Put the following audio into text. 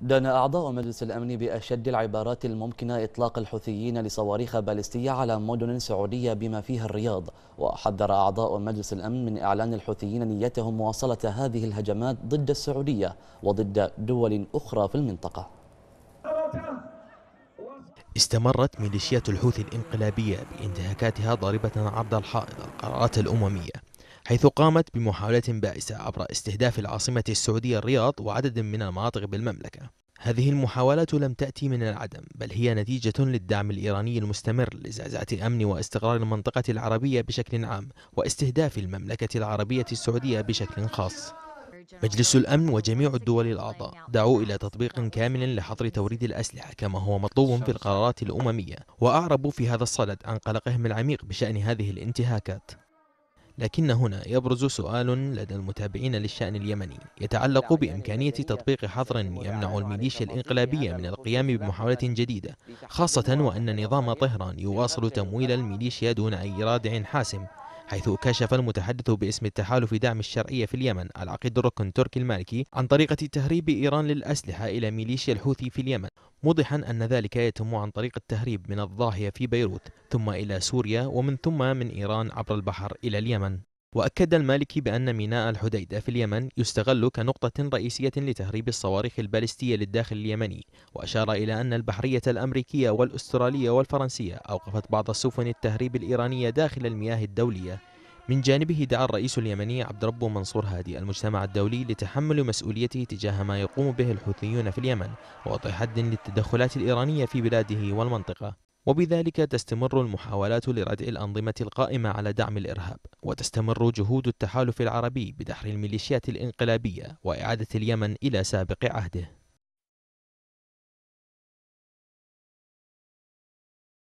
دان أعضاء مجلس الأمن بأشد العبارات الممكنة إطلاق الحوثيين لصواريخ باليستية على مدن سعودية بما فيها الرياض وحذر أعضاء مجلس الأمن من إعلان الحوثيين نيتهم مواصلة هذه الهجمات ضد السعودية وضد دول أخرى في المنطقة استمرت ميليشيات الحوثي الانقلابية بانتهاكاتها ضاربة عبر الحائط القرارات الأممية حيث قامت بمحاولة بائسة عبر استهداف العاصمة السعودية الرياض وعدد من المناطق بالمملكة هذه المحاولات لم تأتي من العدم بل هي نتيجة للدعم الإيراني المستمر لزعزعة الأمن واستقرار المنطقة العربية بشكل عام واستهداف المملكة العربية السعودية بشكل خاص مجلس الأمن وجميع الدول الأعضاء دعوا إلى تطبيق كامل لحظر توريد الأسلحة كما هو مطلوب في القرارات الأممية وأعربوا في هذا الصدد عن قلقهم العميق بشأن هذه الانتهاكات لكن هنا يبرز سؤال لدى المتابعين للشأن اليمني يتعلق يعني بإمكانية تطبيق حظر يمنع الميليشيا الإنقلابية يعني من القيام بمحاولة جديدة خاصة وأن نظام طهران يواصل تمويل الميليشيا دون أي رادع حاسم حيث كشف المتحدث باسم التحالف دعم الشرعية في اليمن العقيد الركن تركي المالكي عن طريقة تهريب إيران للأسلحة إلى ميليشيا الحوثي في اليمن موضحا أن ذلك يتم عن طريق التهريب من الضاهية في بيروت ثم إلى سوريا ومن ثم من إيران عبر البحر إلى اليمن وأكد المالكي بأن ميناء الحديدة في اليمن يستغل كنقطة رئيسية لتهريب الصواريخ البالستية للداخل اليمني وأشار إلى أن البحرية الأمريكية والأسترالية والفرنسية أوقفت بعض السفن التهريب الإيرانية داخل المياه الدولية من جانبه دعا الرئيس اليمني عبد ربه منصور هادي المجتمع الدولي لتحمل مسؤوليته تجاه ما يقوم به الحوثيون في اليمن ووضع حد للتدخلات الإيرانية في بلاده والمنطقة وبذلك تستمر المحاولات لردع الأنظمة القائمة على دعم الإرهاب وتستمر جهود التحالف العربي بدحر الميليشيات الإنقلابية وإعادة اليمن إلى سابق عهده